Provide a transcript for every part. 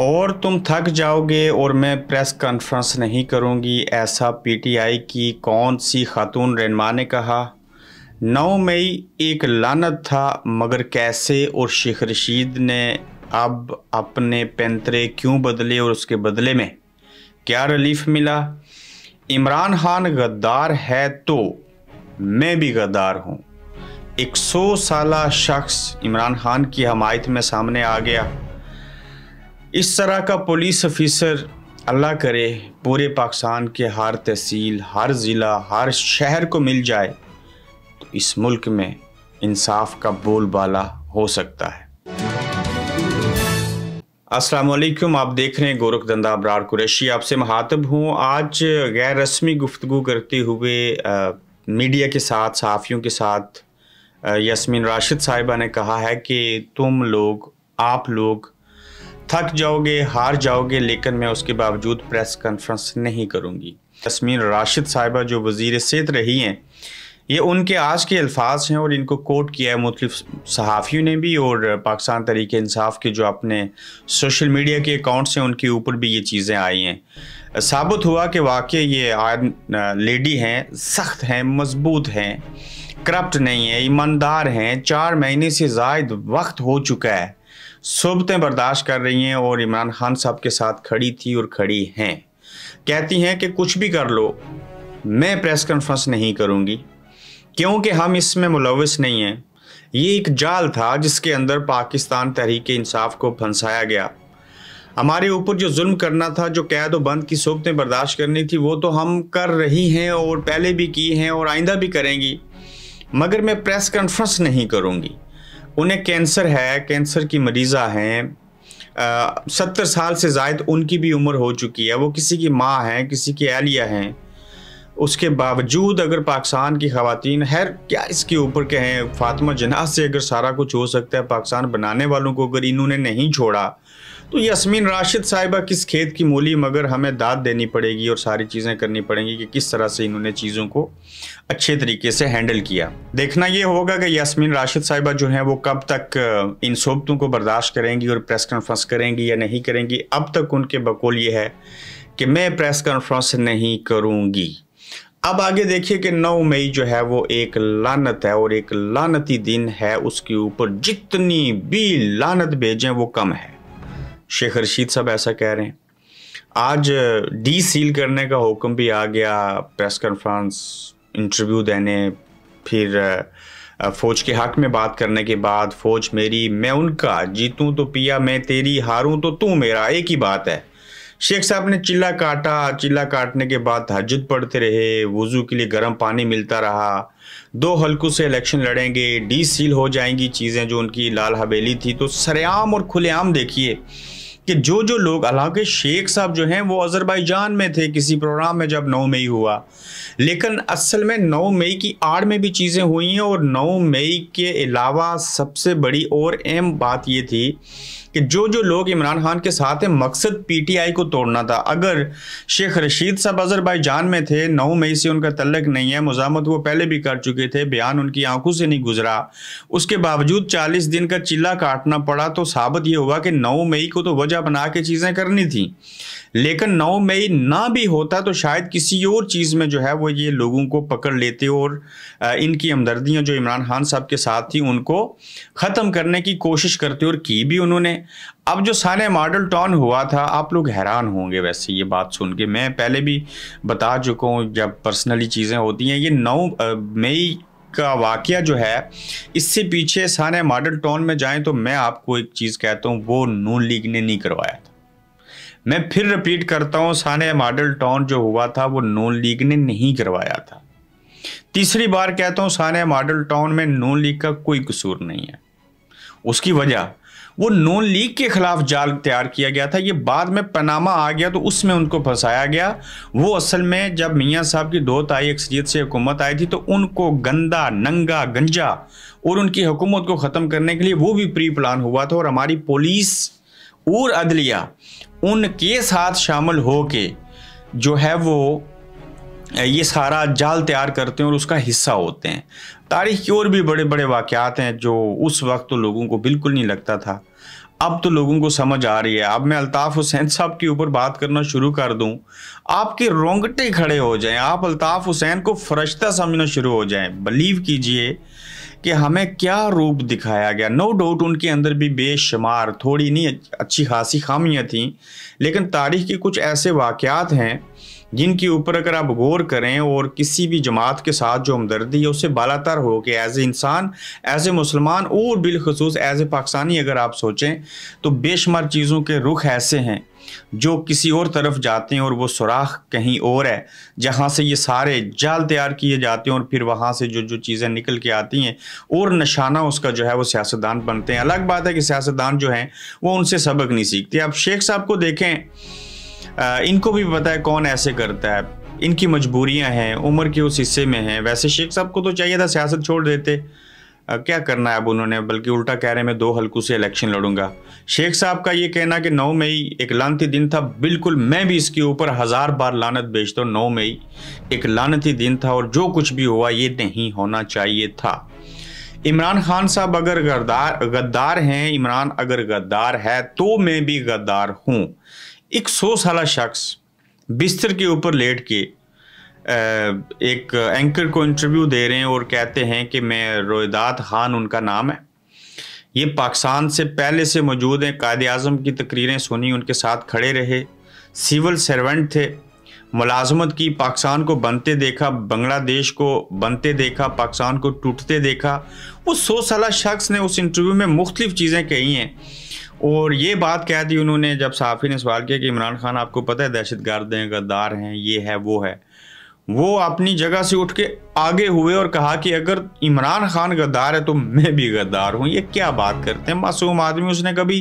और तुम थक जाओगे और मैं प्रेस कॉन्फ्रेंस नहीं करूंगी ऐसा पीटीआई की कौन सी खातून रहनमा ने कहा नौ मई एक लानत था मगर कैसे और शेख रशीद ने अब अपने पैंतरे क्यों बदले और उसके बदले में क्या रिलीफ मिला इमरान खान गद्दार है तो मैं भी गद्दार हूँ एक सौ साल शख्स इमरान खान की हमायत में सामने आ गया इस तरह का पुलिस ऑफिसर अल्लाह करे पूरे पाकिस्तान के हर तहसील हर ज़िला हर शहर को मिल जाए तो इस मुल्क में इंसाफ का बोलबाला हो सकता है अस्सलाम वालेकुम आप देख रहे हैं गोरख दंदा अबरार कुरैशी आपसे महातब हूँ आज गैर रस्मी गुफ्तु करते हुए आ, मीडिया के साथ साफ़ियों के साथ यस्मीन राशिद साहिबा ने कहा है कि तुम लोग आप लोग थक जाओगे हार जाओगे लेकिन मैं उसके बावजूद प्रेस कॉन्फ्रेंस नहीं करूँगी तस्मीन राशिद साहिबा जो वजीर सेहत रही हैं ये उनके आज के अल्फाज हैं और इनको कोट किया है मुख्तु सहाफ़ियों ने भी और पाकिस्तान तरीक इंसाफ के जो अपने सोशल मीडिया के अकाउंट्स हैं उनके ऊपर भी ये चीज़ें आई हैं साबित हुआ कि वाकई ये आर लेडी हैं सख्त हैं मजबूत हैं करप्ट नहीं है ईमानदार हैं चार महीने से जायद वक्त हो चुका है सोबतें बर्दाश्त कर रही हैं और इमरान खान साहब के साथ खड़ी थी और खड़ी हैं कहती हैं कि कुछ भी कर लो मैं प्रेस कॉन्फ्रेंस नहीं करूँगी क्योंकि हम इसमें मुलविस नहीं हैं ये एक जाल था जिसके अंदर पाकिस्तान तहरीक इंसाफ को फंसाया गया हमारे ऊपर जो जुल्म करना था जो कैद व बंद की सोबतें बर्दाश्त करनी थी वो तो हम कर रही हैं और पहले भी की हैं और आइंदा भी करेंगी मगर मैं प्रेस कॉन्फ्रेंस नहीं करूँगी उन्हें कैंसर है कैंसर की मरीज़ा हैं सत्तर साल से जायद उनकी भी उम्र हो चुकी है वो किसी की माँ हैं किसी की एहलिया हैं उसके बावजूद अगर पाकिस्तान की खातन है क्या इसके ऊपर कहें फातमा जनाज से अगर सारा कुछ हो सकता है पाकिस्तान बनाने वालों को अगर इन्होंने नहीं छोड़ा तो यस्मीन राशिद साहिबा किस खेत की मूली मगर हमें दाद देनी पड़ेगी और सारी चीज़ें करनी पड़ेंगी कि किस तरह से इन्होंने चीज़ों को अच्छे तरीके से हैंडल किया देखना यह होगा कि यस्मीन राशिद साहिबा जो हैं वो कब तक इन सोबतों को बर्दाश्त करेंगी और प्रेस कॉन्फ्रेंस करेंगी या नहीं करेंगी अब तक उनके बकौल ये है कि मैं प्रेस कॉन्फ्रेंस नहीं करूँगी अब आगे देखिए कि 9 मई जो है वो एक लानत है और एक लानती दिन है उसके ऊपर जितनी भी लानत भेजें वो कम है शेख रशीद साहब ऐसा कह रहे हैं आज डी uh, सील करने का हुक्म भी आ गया प्रेस कॉन्फ्रेंस इंटरव्यू देने फिर uh, uh, फ़ौज के हक में बात करने के बाद फ़ौज मेरी मैं उनका जीतूं तो पिया मैं तेरी हारूं तो तू मेरा एक ही बात है शेख साहब ने चिल्ला काटा चिल्ला काटने के बाद हजत पढ़ते रहे वज़ू के लिए गर्म पानी मिलता रहा दो हलकों से इलेक्शन लड़ेंगे डी सील हो जाएंगी चीज़ें जो उनकी लाल हवेली थी तो सरेआम और खुलेआम देखिए कि जो जो लोग हालांकि शेख साहब जो हैं वो अज़रबैजान में थे किसी प्रोग्राम में जब 9 मई हुआ लेकिन असल में 9 मई की आड़ में भी चीज़ें हुई हैं और 9 मई के अलावा सबसे बड़ी और अहम बात ये थी कि जो जो लोग इमरान खान के साथ हैं मकसद पीटीआई को तोड़ना था अगर शेख रशीद साहब जान में थे नौ मई से उनका तल्लक नहीं है मुजामत वो पहले भी कर चुके थे बयान उनकी आंखों से नहीं गुजरा उसके बावजूद चालीस दिन का चिल्ला काटना पड़ा तो साबित ये हुआ कि नौ मई को तो वजह बना के चीज़ें करनी थी लेकिन नौ मई ना भी होता तो शायद किसी और चीज़ में जो है वो ये लोगों को पकड़ लेते और इनकी हमदर्दियाँ जो इमरान खान साहब के साथ थी उनको ख़त्म करने की कोशिश करते और की भी उन्होंने अब जो सारे मॉडल टाउन हुआ था आप लोग हैरान होंगे वैसे ये बात सुन के मैं पहले भी बता चुका हूँ जब पर्सनली चीज़ें होती हैं ये नौ मई का वाक़ जो है इससे पीछे सारे मॉडल टाउन में जाएं तो मैं आपको एक चीज़ कहता हूँ वो नून लीग ने नहीं करवाया था मैं फिर रिपीट करता हूँ सारे मॉडल टाउन जो हुआ था वो नून लीग ने नहीं करवाया था तीसरी बार कहता हूँ सारे मॉडल टाउन में नून लीग का कोई कसूर नहीं है उसकी वजह वो नॉन लीग के खिलाफ जाल तैयार किया गया था ये बाद में पनामा आ गया तो उसमें उनको फंसाया गया वो असल में जब मियाँ साहब की दो ताई अक्सरियत से हुकूमत आई थी तो उनको गंदा नंगा गंजा और उनकी हुकूमत को ख़त्म करने के लिए वो भी प्री प्लान हुआ था और हमारी पुलिस और अदलिया उनके साथ शामिल हो के जो है वो ये सारा जाल तैयार करते हैं और उसका हिस्सा होते हैं तारीख की और भी बड़े बड़े वाक़ात हैं जो उस वक्त तो लोगों को बिल्कुल नहीं लगता था अब तो लोगों को समझ आ रही है अब मैं अल्ताफ़ हुसैन साहब के ऊपर बात करना शुरू कर दूं आपके रोंगटे खड़े हो जाएं आप अल्ताफ़ हुसैन को फरिश्ता समझना शुरू हो जाएं बिलीव कीजिए कि हमें क्या रूप दिखाया गया नो डाउट उनके अंदर भी बेशुमार थोड़ी नहीं अच्छी खासी खामियाँ थीं लेकिन तारीख के कुछ ऐसे वाक़ात हैं जिनके ऊपर अगर आप गौर करें और किसी भी जमात के साथ जो हमदर्दी है उससे बालातर हो कि एज ए इंसान एज ए मुसलमान और बिलखसूस एज ए पाकिस्तानी अगर आप सोचें तो बेशुमार चीज़ों के रुख ऐसे हैं जो किसी और तरफ जाते हैं और वो सुराख कहीं और है जहाँ से ये सारे जाल तैयार किए जाते हैं और फिर वहाँ से जो जो चीज़ें निकल के आती हैं और निशाना उसका जो है वो सियासतदान बनते हैं अलग बात है कि सियासतदान जो हैं वो उनसे सबक नहीं सीखते आप शेख साहब को देखें इनको भी पता है कौन ऐसे करता है इनकी मजबूरियां हैं उम्र के उस हिस्से में हैं वैसे शेख साहब को तो चाहिए था सियासत छोड़ देते क्या करना है अब उन्होंने बल्कि उल्टा कह रहे मैं दो हलकों से इलेक्शन लड़ूंगा शेख साहब का ये कहना कि 9 मई एक लानती दिन था बिल्कुल मैं भी इसके ऊपर हज़ार बार लानत भेजता हूँ नौ मई एक लानती दिन था और जो कुछ भी हुआ ये नहीं होना चाहिए था इमरान खान साहब अगर गद्दार गद्दार हैं इमरान अगर गद्दार है तो मैं भी गद्दार हूँ एक सौ साल शख्स बिस्तर के ऊपर लेट के एक एंकर को इंटरव्यू दे रहे हैं और कहते हैं कि मैं रोहिदात खान उनका नाम है ये पाकिस्तान से पहले से मौजूद हैं कायद अजम की तकरीरें सुनी उनके साथ खड़े रहे सिविल सर्वेंट थे मुलाजमत की पाकिस्तान को बनते देखा बांग्लादेश को बनते देखा पाकिस्तान को टूटते देखा उस सौ साल शख्स ने उस इंटरव्यू में मुख्तलिफ चीज़ें कही हैं और ये बात कह दी उन्होंने जब सहाफ़ी ने सवाल किया कि इमरान खान आपको पता है दहशत गर्द हैं गद्दार हैं ये है वो है वो अपनी जगह से उठ के आगे हुए और कहा कि अगर इमरान खान गद्दार है तो मैं भी गद्दार हूँ ये क्या बात करते हैं मासूम आदमी उसने कभी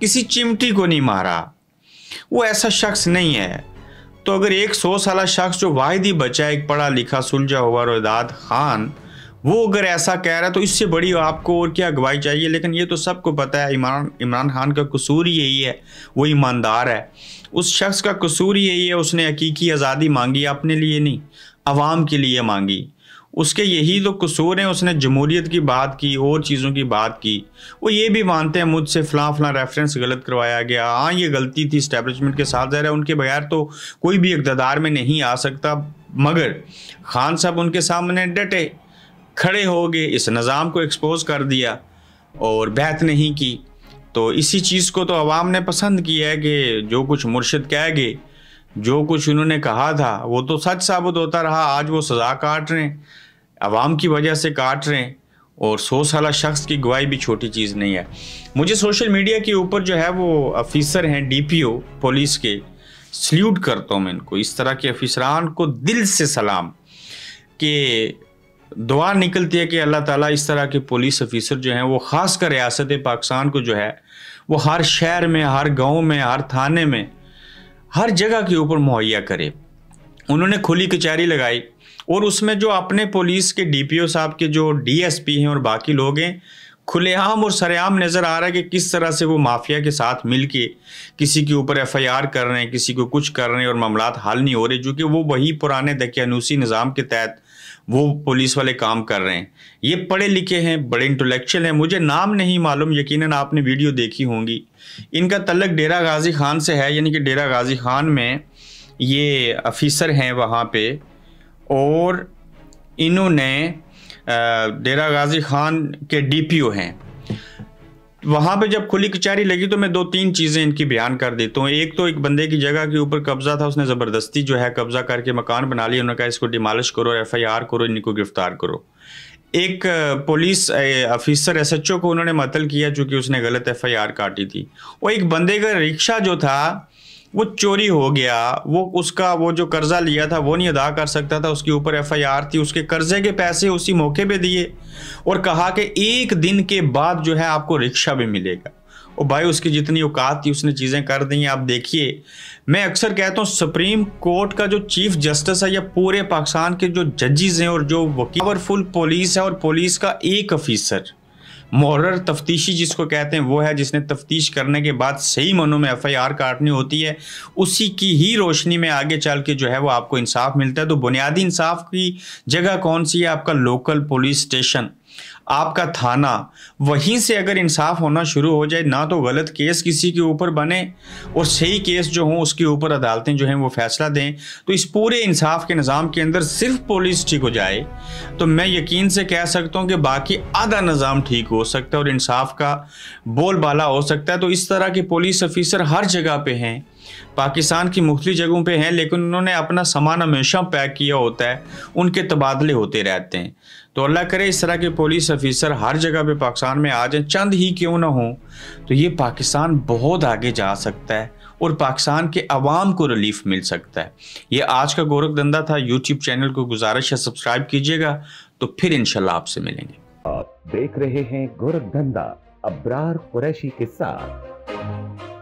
किसी चिमटी को नहीं मारा वो ऐसा शख्स नहीं है तो अगर एक सौ साल शख्स जो वाहिद ही बचा एक पढ़ा लिखा सुलझा हुआ रोदाद खान वो अगर ऐसा कह रहा है तो इससे बड़ी आपको और क्या अगवाई चाहिए लेकिन ये तो सबको पता है इमरान इमरान खान का कसूर यही है वो ईमानदार है उस शख्स का कसूर यही है उसने हकीकी आज़ादी मांगी अपने लिए नहीं आवाम के लिए मांगी उसके यही तो कसूर हैं उसने जमहूरीत की बात की और चीज़ों की बात की वो ये भी मानते हैं मुझसे फ़लाँ फ़लाँ रेफरेंस गलत करवाया गया हाँ ये गलती थी इस्टेबलिशमेंट के साथ जा रहा है उनके बगैर तो कोई भी इकतदार में नहीं आ सकता मगर खान साहब उनके सामने डटे खड़े हो गए इस निज़ाम को एक्सपोज कर दिया और बैत नहीं की तो इसी चीज़ को तो आवाम ने पसंद किया है कि जो कुछ मुर्शद कह गए जो कुछ उन्होंने कहा था वो तो सच साबित होता रहा आज वो सज़ा काट रहे हैं आवाम की वजह से काट रहे हैं और सौ साल शख्स की गवाही भी छोटी चीज़ नहीं है मुझे सोशल मीडिया के ऊपर जो है वो अफीसर हैं डीपीओ पुलिस के सल्यूट करता हूँ मैं इनको इस तरह के अफिसरान को दिल से सलाम कि दुआ निकलती है कि अल्लाह ताला इस तरह के पुलिस अफिसर जो हैं वो ख़ास कर रियासत पाकिस्तान को जो है वो हर शहर में हर गांव में हर थाने में हर जगह के ऊपर मुहैया करे उन्होंने खुली कचहरी लगाई और उसमें जो अपने पुलिस के डीपीओ साहब के जो डीएसपी हैं और बाकी लोग हैं खुलेआम और सरेआम नज़र आ रहा है कि किस तरह से वो माफिया के साथ मिल के किसी के ऊपर एफ आई आर कर रहे हैं किसी को कुछ कर रहे हैं और मामला हल नहीं हो रहे जो कि वो वही पुराने दकियानूसी निज़ाम के तहत वो पुलिस वाले काम कर रहे हैं ये पढ़े लिखे हैं बड़े इंटेलेक्चुअल हैं मुझे नाम नहीं मालूम यकीनन आपने वीडियो देखी होंगी इनका तलक डेरा गाजी खान से है यानी कि डेरा गाजी खान में ये अफिसर हैं वहाँ पे और इन्होंने डेरा गाजी खान के डीपीओ हैं वहां पे जब खुली कचहरी लगी तो मैं दो तीन चीजें इनकी बयान कर देता हूँ एक तो एक बंदे की जगह के ऊपर कब्जा था उसने जबरदस्ती जो है कब्जा करके मकान बना लिया उन्होंने कहा इसको डिमालिश करो एफ आई आर करो इनको गिरफ्तार करो एक police officer S H O को उन्होंने मतल किया चूंकि उसने गलत एफ आई आर काटी थी और एक बंदे का रिक्शा जो था वो चोरी हो गया वो उसका वो जो कर्ज़ा लिया था वो नहीं अदा कर सकता था उसके ऊपर एफआईआर थी उसके कर्ज़े के पैसे उसी मौके पे दिए और कहा कि एक दिन के बाद जो है आपको रिक्शा भी मिलेगा और भाई उसकी जितनी औकात थी उसने चीज़ें कर दी हैं आप देखिए मैं अक्सर कहता हूँ सुप्रीम कोर्ट का जो चीफ जस्टिस है या पूरे पाकिस्तान के जो जजेज हैं और जो पावरफुल पुलिस है और पुलिस का एक ऑफिसर मोहर तफ्तीशी जिसको कहते हैं वो है जिसने तफ्तीश करने के बाद सही मनों में एफ आई आर काटनी होती है उसी की ही रोशनी में आगे चल के जो है वो आपको इंसाफ मिलता है तो बुनियादी इंसाफ की जगह कौन सी है आपका लोकल पुलिस स्टेशन आपका थाना वहीं से अगर इंसाफ होना शुरू हो जाए ना तो गलत केस किसी के ऊपर बने और सही केस जो हों उसके ऊपर अदालतें जो हैं वो फैसला दें तो इस पूरे इंसाफ के निज़ाम के अंदर सिर्फ पुलिस ठीक हो जाए तो मैं यकीन से कह सकता हूँ कि बाकी आधा निज़ाम ठीक हो सकता है और इंसाफ का बोलबाला हो सकता है तो इस तरह के पुलिस ऑफिसर हर जगह पर हैं पाकिस्तान की मुख्तलि जगहों पे हैं लेकिन उन्होंने अपना सामान हमेशा पैक किया होता है उनके तबादले होते रहते हैं तो अल्लाह करे इस तरह के पुलिस अफिसर हर जगह पे पाकिस्तान में आ जाए चंद ही क्यों ना हो तो ये पाकिस्तान बहुत आगे जा सकता है और पाकिस्तान के अवाम को रिलीफ मिल सकता है ये आज का गोरख धंधा था यूट्यूब चैनल को गुजारिश है सब्सक्राइब कीजिएगा तो फिर इनशाला आपसे मिलेंगे आप देख रहे हैं गोरख धंधा अब्रार कुरैशी के साथ